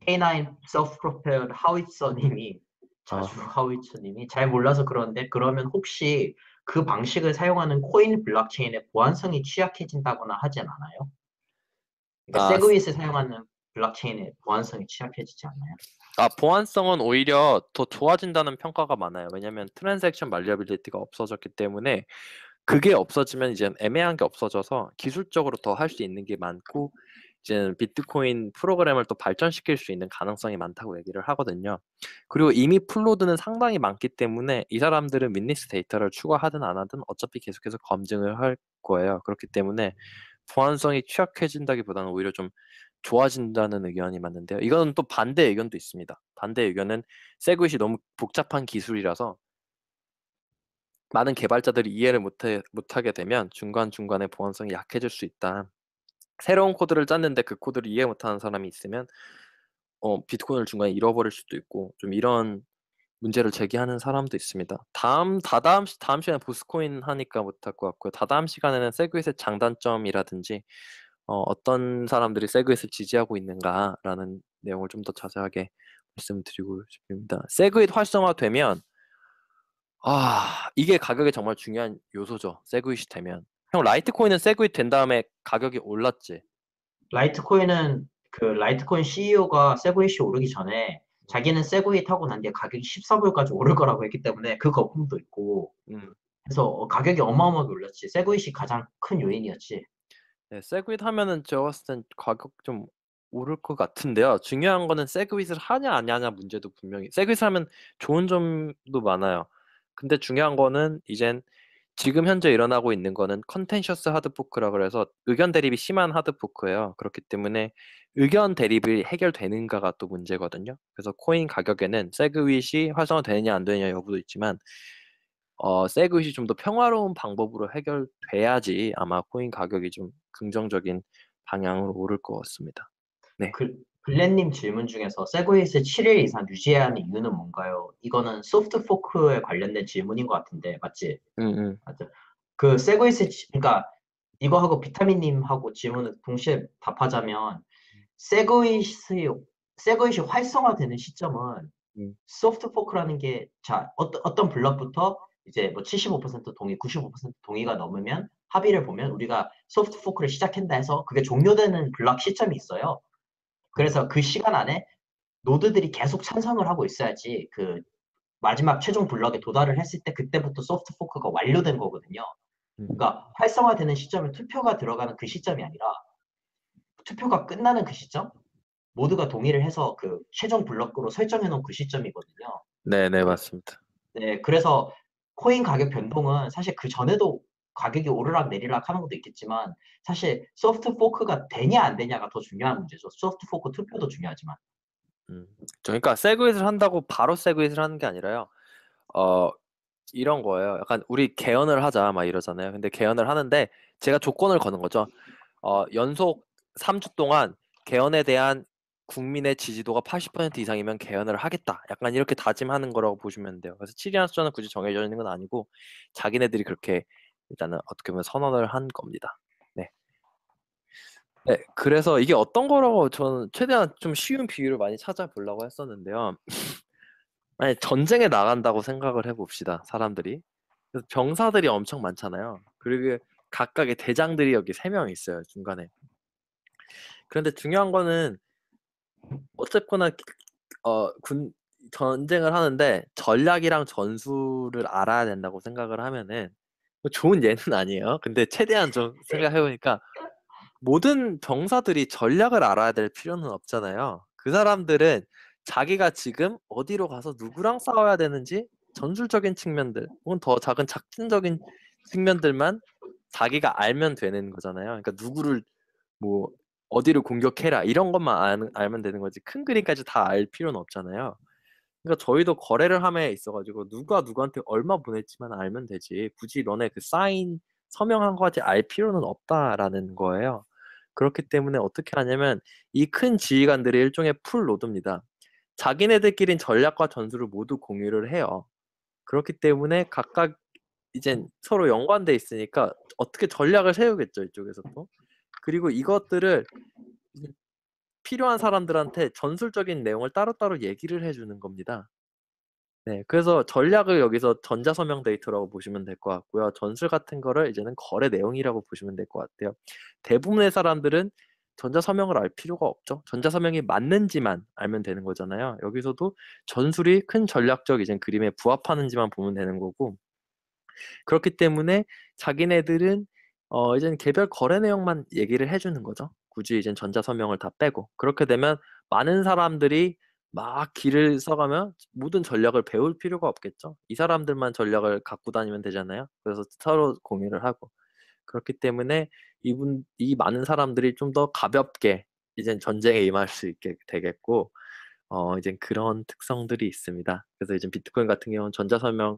K9 self-propelled h o w i t z e r 님이 자 아. 하우이츠님이 잘 몰라서 그런데 그러면 혹시 그 방식을 사용하는 코인 블록체인의 보안성이 취약해진다거나 하진 않아요? 그러니까 아, 세그윗을 사용하는 블록체인의 보안성이 취약해지지 않나요? 아 보안성은 오히려 더 좋아진다는 평가가 많아요. 왜냐하면 트랜잭션 말리어빌리티가 없어졌기 때문에 그게 없어지면 이제 애매한 게 없어져서 기술적으로 더 할 수 있는 게 많고 이제 비트코인 프로그램을 또 발전시킬 수 있는 가능성이 많다고 얘기를 하거든요. 그리고 이미 플로드는 상당히 많기 때문에 이 사람들은 윈리스 데이터를 추가하든 안 하든 어차피 계속해서 검증을 할 거예요. 그렇기 때문에 보안성이 취약해진다기보다는 오히려 좀 좋아진다는 의견이 맞는데요. 이거는또 반대 의견도 있습니다. 반대 의견은 세그윗이 너무 복잡한 기술이라서 많은 개발자들이 이해를 못해, 못하게 되면 중간중간에 보안성이 약해질 수 있다. 새로운 코드를 짰는데 그 코드를 이해 못하는 사람이 있으면 어, 비트코인을 중간에 잃어버릴 수도 있고 좀 이런 문제를 제기하는 사람도 있습니다. 다음 다다음 다음 시간에 보스코인 하니까 못할 것 같고요. 다다음 시간에는 세그윗의 장단점이라든지 어, 어떤 사람들이 세그윗을 지지하고 있는가라는 내용을 좀 더 자세하게 말씀드리고 싶습니다. 세그윗 활성화되면 아 이게 가격에 정말 중요한 요소죠. 세그윗이 되면 형 라이트코인은 세그윗 된 다음에 가격이 올랐지. 라이트코인은 그 라이트코인 CEO가 세그윗이 오르기 전에 자기는 세그윗 하고 난 뒤에 가격이 14불까지 오를 거라고 했기 때문에 그 거품도 있고 음. 그래서 가격이 어마어마하게 올랐지. 세그윗이 가장 큰 요인이었지. 네, 세그윗 하면은 저가 봤을 땐 가격 좀 오를 것 같은데요. 중요한 거는 세그윗을 하냐 안 하냐 문제도 분명히 세그윗 하면 좋은 점도 많아요. 근데 중요한 거는 이젠 지금 현재 일어나고 있는 거는 컨텐셔스 하드포크라 그래서 의견 대립이 심한 하드포크예요. 그렇기 때문에 의견 대립이 해결되는가가 또 문제거든요. 그래서 코인 가격에는 세그윗이 활성화되느냐 안 되느냐 여부도 있지만 어, 세그윗이 좀 더 평화로운 방법으로 해결돼야지 아마 코인 가격이 좀 긍정적인 방향으로 오를 것 같습니다. 네. 그, 블렌님 질문 중에서 세그웨이스 7일 이상 유지해야 하는 이유는 뭔가요? 이거는 소프트 포크에 관련된 질문인 것 같은데 맞지? 응, 응. 맞죠. 그 세그웨이스 그러니까 이거하고 비타민님하고 질문을 동시에 답하자면 세그웨이스의 세그웨이시 활성화되는 시점은 소프트 포크라는 게 자 어떤 어떤 블럭부터 이제 뭐 75% 동의, 95% 동의가 넘으면 합의를 보면 우리가 소프트 포크를 시작한다 해서 그게 종료되는 블럭 시점이 있어요. 그래서 그 시간 안에 노드들이 계속 찬성을 하고 있어야지 그 마지막 최종 블럭에 도달을 했을 때 그때부터 소프트 포크가 완료된 거거든요. 음. 그러니까 활성화되는 시점에 투표가 들어가는 그 시점이 아니라 투표가 끝나는 그 시점 모두가 동의를 해서 그 최종 블럭으로 설정해 놓은 그 시점이거든요. 네, 네, 맞습니다. 네, 그래서 코인 가격 변동은 사실 그 전에도 가격이 오르락 내리락 하는 것도 있겠지만 사실 소프트 포크가 되냐 안 되냐가 더 중요한 문제죠. 소프트 포크 투표도 중요하지만. 음, 그러니까 세그윗을 한다고 바로 세그윗을 하는 게 아니라요. 어 이런 거예요. 약간 우리 개헌을 하자 막 이러잖아요. 근데 개헌을 하는데 제가 조건을 거는 거죠. 어 연속 3주 동안 개헌에 대한 국민의 지지도가 80% 이상이면 개헌을 하겠다. 약간 이렇게 다짐하는 거라고 보시면 돼요. 그래서 7는 수자는 굳이 정해져 있는 건 아니고 자기네들이 그렇게 일단은 어떻게 보면 선언을 한 겁니다. 네. 네, 그래서 이게 어떤 거라고 저는 최대한 좀 쉬운 비유를 많이 찾아보려고 했었는데요. 아니, 전쟁에 나간다고 생각을 해봅시다, 사람들이. 그래서 병사들이 엄청 많잖아요. 그리고 각각의 대장들이 여기 세 명 있어요, 중간에. 그런데 중요한 거는 어쨌거나 어, 군, 전쟁을 하는데 전략이랑 전술을 알아야 된다고 생각을 하면은 뭐 좋은 예는 아니에요. 근데 최대한 좀 네. 생각해보니까 모든 병사들이 전략을 알아야 될 필요는 없잖아요. 그 사람들은 자기가 지금 어디로 가서 누구랑 싸워야 되는지 전술적인 측면들 혹은 더 작은 작전적인 측면들만 자기가 알면 되는 거잖아요. 그러니까 누구를 뭐 어디를 공격해라 이런 것만 알, 면 되는 거지 큰 그림까지 다 알 필요는 없잖아요. 그러니까 저희도 거래를 함에 있어가지고 누가 누구한테 얼마 보냈지만 알면 되지 굳이 너네 그 사인 서명한 거 같이 알 필요는 없다라는 거예요. 그렇기 때문에 어떻게 하냐면 이 큰 지휘관들이 일종의 풀 노드입니다. 자기네들끼린 전략과 전술을 모두 공유를 해요. 그렇기 때문에 각각 이제 서로 연관돼 있으니까 어떻게 전략을 세우겠죠 이쪽에서 또 그리고 이것들을 필요한 사람들한테 전술적인 내용을 따로따로 얘기를 해주는 겁니다. 네, 그래서 전략을 여기서 전자서명 데이터라고 보시면 될 것 같고요. 전술 같은 거를 이제는 거래 내용이라고 보시면 될 것 같아요. 대부분의 사람들은 전자서명을 알 필요가 없죠. 전자서명이 맞는지만 알면 되는 거잖아요. 여기서도 전술이 큰 전략적 이제 그림에 부합하는지만 보면 되는 거고 그렇기 때문에 자기네들은 어 이제는 개별 거래 내용만 얘기를 해주는 거죠. 굳이 이젠 전자 서명을 다 빼고 그렇게 되면 많은 사람들이 막 길을 써가면 모든 전략을 배울 필요가 없겠죠. 이 사람들만 전략을 갖고 다니면 되잖아요. 그래서 서로 공유를 하고 그렇기 때문에 이분 이 많은 사람들이 좀 더 가볍게 이젠 전쟁에 임할 수 있게 되겠고 어 이젠 그런 특성들이 있습니다. 그래서 이제 비트코인 같은 경우는 전자 서명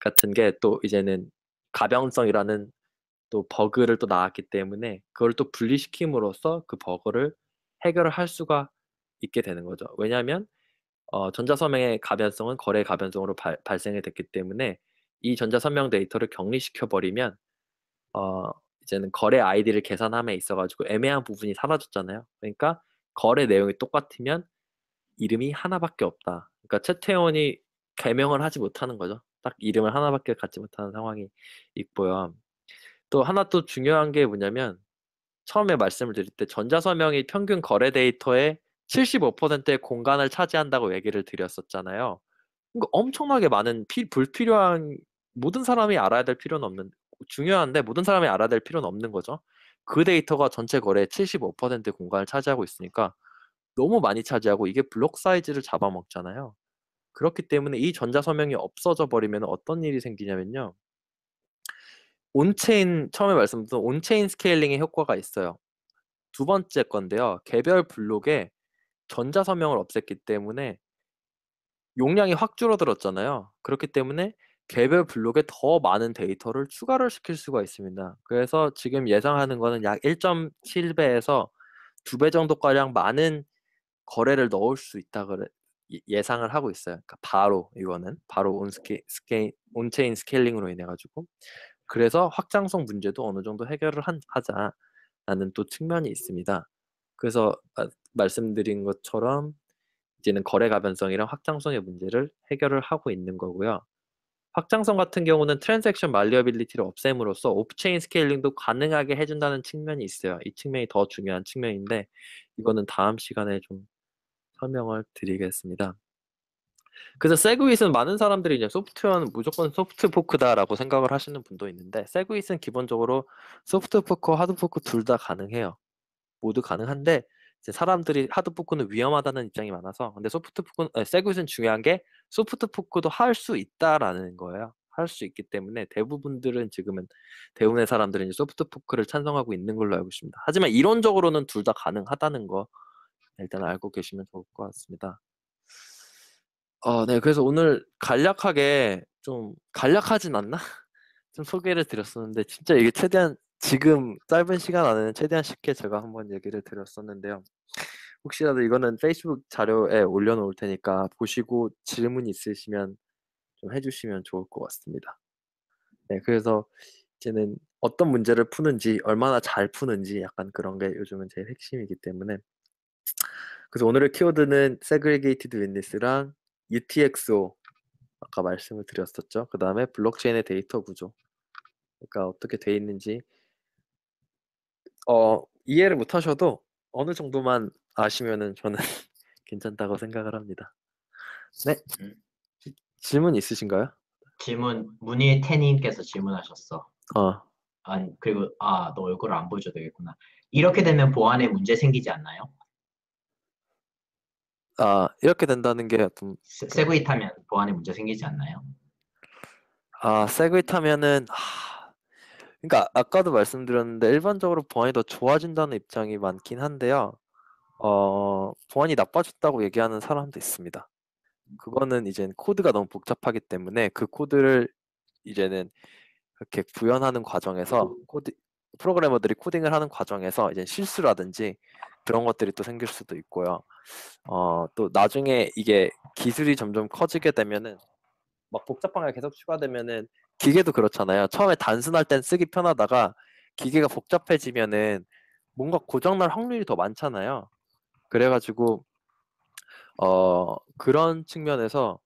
같은 게 또 이제는 가변성이라는 또 버그를 또 나왔기 때문에 그걸 또 분리시킴으로써 그 버그를 해결을 할 수가 있게 되는 거죠. 왜냐하면 어, 전자서명의 가변성은 거래 가변성으로 발, 발생이 됐기 때문에 이 전자서명 데이터를 격리시켜 버리면 어, 이제는 거래 아이디를 계산함에 있어가지고 애매한 부분이 사라졌잖아요. 그러니까 거래 내용이 똑같으면 이름이 하나밖에 없다. 그러니까 채태원이 개명을 하지 못하는 거죠. 딱 이름을 하나밖에 갖지 못하는 상황이 있고요. 또 하나 또 중요한 게 뭐냐면 처음에 말씀을 드릴 때 전자서명이 평균 거래 데이터의 75%의 공간을 차지한다고 얘기를 드렸었잖아요. 그러니까 엄청나게 많은 피, 불필요한 모든 사람이 알아야 될 필요는 없는 중요한데 모든 사람이 알아야 될 필요는 없는 거죠. 그 데이터가 전체 거래의 75% 공간을 차지하고 있으니까 너무 많이 차지하고 이게 블록 사이즈를 잡아먹잖아요. 그렇기 때문에 이 전자서명이 없어져 버리면 어떤 일이 생기냐면요. 온체인 처음에 말씀드린 온체인 스케일링의 효과가 있어요. 두 번째 건데요. 개별 블록에 전자 서명을 없앴기 때문에 용량이 확 줄어들었잖아요. 그렇기 때문에 개별 블록에 더 많은 데이터를 추가를 시킬 수가 있습니다. 그래서 지금 예상하는 거는 약 1.7배에서 2배 정도가량 많은 거래를 넣을 수 있다 그래 예, 예상을 하고 있어요. 그러니까 바로 이거는 바로 온스케, 스케, 온체인 스케일링으로 인해 가지고 그래서 확장성 문제도 어느 정도 해결을 한, 하자라는 또 측면이 있습니다. 그래서 아, 말씀드린 것처럼 이제는 거래 가변성이랑 확장성의 문제를 해결을 하고 있는 거고요. 확장성 같은 경우는 트랜잭션 말리어빌리티를 없앰으로써 오프체인 스케일링도 가능하게 해준다는 측면이 있어요. 이 측면이 더 중요한 측면인데 이거는 다음 시간에 좀 설명을 드리겠습니다. 그래서 세그윗은 많은 사람들이 이제 소프트웨어는 무조건 소프트 포크다라고 생각을 하시는 분도 있는데 세그윗은 기본적으로 소프트 포크, 하드 포크 둘 다 가능해요. 모두 가능한데 이제 사람들이 하드 포크는 위험하다는 입장이 많아서 근데 소프트 포크 아 세그윗은 중요한 게 소프트 포크도 할 수 있다라는 거예요. 할 수 있기 때문에 대부분들은 지금은 대부분의 사람들은 소프트 포크를 찬성하고 있는 걸로 알고 있습니다. 하지만 이론적으로는 둘 다 가능하다는 거 일단 알고 계시면 좋을 것 같습니다. 어, 네. 그래서 오늘 간략하게 좀 간략하진 않나? 좀 소개를 드렸었는데 진짜 이게 최대한 지금 짧은 시간 안에는 최대한 쉽게 제가 한번 얘기를 드렸었는데요. 혹시라도 이거는 페이스북 자료에 올려놓을 테니까 보시고 질문 있으시면 좀 해주시면 좋을 것 같습니다. 네, 그래서 이제는 어떤 문제를 푸는지 얼마나 잘 푸는지 약간 그런 게 요즘은 제일 핵심이기 때문에 그래서 오늘의 키워드는 segregated witness랑 UTXO 아까 말씀을 드렸었죠. 그 다음에 블록체인의 데이터 구조. 그러니까 어떻게 돼 있는지 어, 이해를 못하셔도 어느 정도만 아시면은 저는 괜찮다고 생각을 합니다. 네. 음. 질문 있으신가요? 질문 문희 태님께서 질문하셨어. 어. 아니 그리고 아너 얼굴을 안 보여줘도 되겠구나. 이렇게 되면 보안에 문제 생기지 않나요? 아, 이렇게 된다는 게 좀, 세- 그, 세 타면 보안에 문제 생기지 않나요? 아, 세그위 타면은, 하, 그러니까 아까도 말씀드렸는데 일반적으로 보안이 더 좋아진다는 입장이 많긴 한데요. 어, 보안이 나빠졌다고 얘기하는 사람도 있습니다. 그거는 이젠 코드가 너무 복잡하기 때문에 그 코드를 이제는 이렇게 구현하는 과정에서 코드 프로그래머들이 코딩을 하는 과정에서 이제 실수라든지 그런 것들이 또 생길 수도 있고요. 어, 또 나중에 이게 기술이 점점 커지게 되면은 막 복잡한 게 계속 추가되면은 기계도 그렇잖아요. 처음에 단순할 땐 쓰기 편하다가 기계가 복잡해지면은 뭔가 고장날 확률이 더 많잖아요. 그래가지고 어 그런 측면에서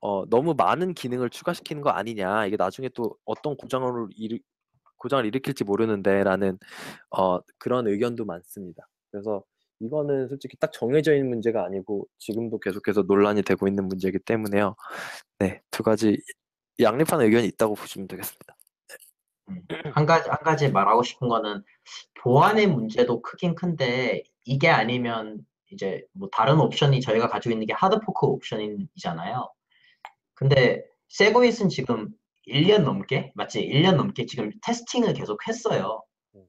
어 너무 많은 기능을 추가시키는 거 아니냐 이게 나중에 또 어떤 고장을 일, 고장을 일으킬지 모르는데라는 어 그런 의견도 많습니다. 그래서 이거는 솔직히 딱 정해져 있는 문제가 아니고 지금도 계속해서 논란이 되고 있는 문제이기 때문에요. 네, 두 가지 양립한 의견이 있다고 보시면 되겠습니다. 음, 한 가지 한 가지 말하고 싶은 거는 보안의 문제도 크긴 큰데 이게 아니면 이제 뭐 다른 옵션이 저희가 가지고 있는 게 하드포크 옵션이잖아요. 근데 세고잇은 지금 1년 넘게 맞지? 1년 넘게 지금 테스팅을 계속 했어요. 음.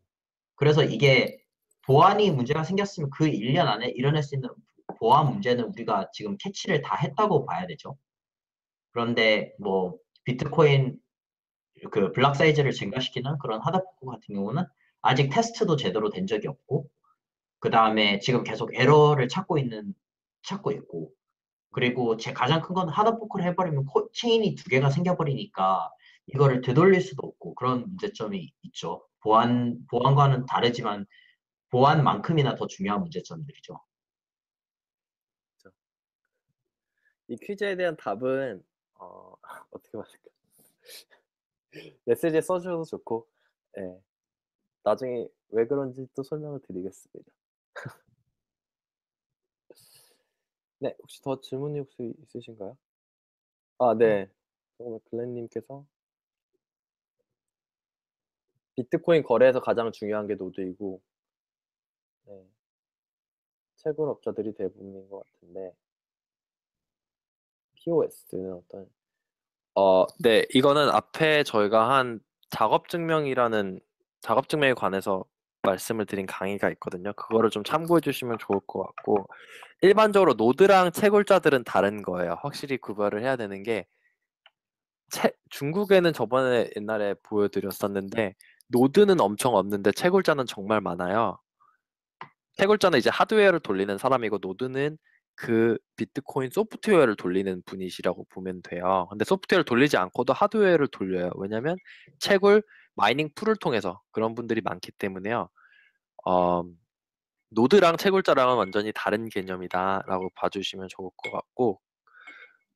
그래서 이게 보안이 문제가 생겼으면 그 1년 안에 일어날 수 있는 보안 문제는 우리가 지금 캐치를 다 했다고 봐야 되죠. 그런데 뭐 비트코인 그블록 사이즈를 증가시키는 그런 하드포크 같은 경우는 아직 테스트도 제대로 된 적이 없고 그 다음에 지금 계속 에러를 찾고 있는 찾고 있고 그리고 제 가장 큰 건 하드포크를 해버리면 코, 체인이 두 개가 생겨버리니까 이거를 되돌릴 수도 없고 그런 문제점이 있죠. 보안 보안과는 다르지만 보안만큼이나 더 중요한 문제점들이죠. 이 퀴즈에 대한 답은 어, 어떻게 말할까? 메시지에 써주셔도 좋고, 예. 나중에 왜 그런지 또 설명을 드리겠습니다. 네, 혹시 더 질문이 혹시 있으신가요? 아, 네. 오늘 네. 글렌님께서 비트코인 거래에서 가장 중요한 게 노드이고 네. 채굴 업자들이 대부분인 것 같은데 POS는 어떤 어, 네, 이거는 앞에 저희가 한 작업 증명이라는 작업 증명에 관해서 말씀을 드린 강의가 있거든요. 그거를 좀 참고해 주시면 좋을 것 같고 일반적으로 노드랑 채굴자들은 다른 거예요. 확실히 구별을 해야 되는 게 채, 중국에는 저번에 옛날에 보여드렸었는데 노드는 엄청 없는데 채굴자는 정말 많아요. 태굴자는 이제 하드웨어를 돌리는 사람이고 노드는 그 비트코인 소프트웨어를 돌리는 분이시라고 보면 돼요. 근데 소프트웨어를 돌리지 않고도 하드웨어를 돌려요. 왜냐면 하 채굴 마이닝 풀을 통해서 그런 분들이 많기 때문에요. 어, 노드랑 채굴자랑은 완전히 다른 개념이다라고 봐주시면 좋을 것 같고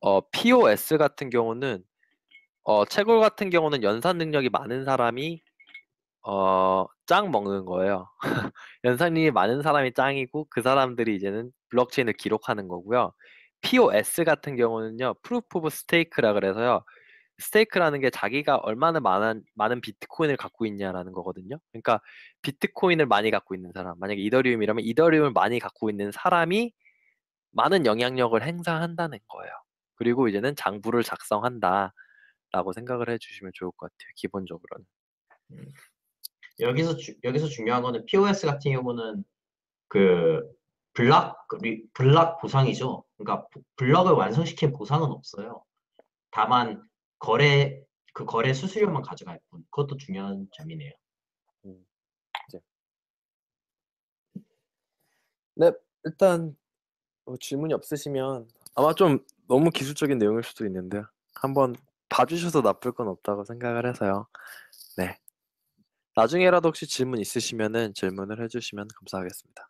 어, POS 같은 경우는 어, 채굴 같은 경우는 연산 능력이 많은 사람이 어짱 먹는 거예요. 연산이 많은 사람이 짱이고 그 사람들이 이제는 블록체인을 기록하는 거고요. POS 같은 경우는요. 프루 o o f of s t 라 그래서요. 스테이크라는 게 자기가 얼마나 많은 많은 비트코인을 갖고 있냐라는 거거든요. 그러니까 비트코인을 많이 갖고 있는 사람, 만약에 이더리움이라면 이더리움을 많이 갖고 있는 사람이 많은 영향력을 행사한다는 거예요. 그리고 이제는 장부를 작성한다라고 생각을 해주시면 좋을 것 같아요. 기본적으로는. 음. 여기서 주, 여기서 중요한 거는 POS 같은 경우는 그 블락 그 블락 보상이죠. 그러니까 블럭을 완성시킨 보상은 없어요. 다만 거래 그 거래 수수료만 가져갈 뿐. 그것도 중요한 점이네요. 음, 네, 일단 뭐 질문이 없으시면 아마 좀 너무 기술적인 내용일 수도 있는데 한번 봐주셔서 나쁠 건 없다고 생각을 해서요. 네. 나중에라도 혹시 질문 있으시면 질문을 해주시면 감사하겠습니다.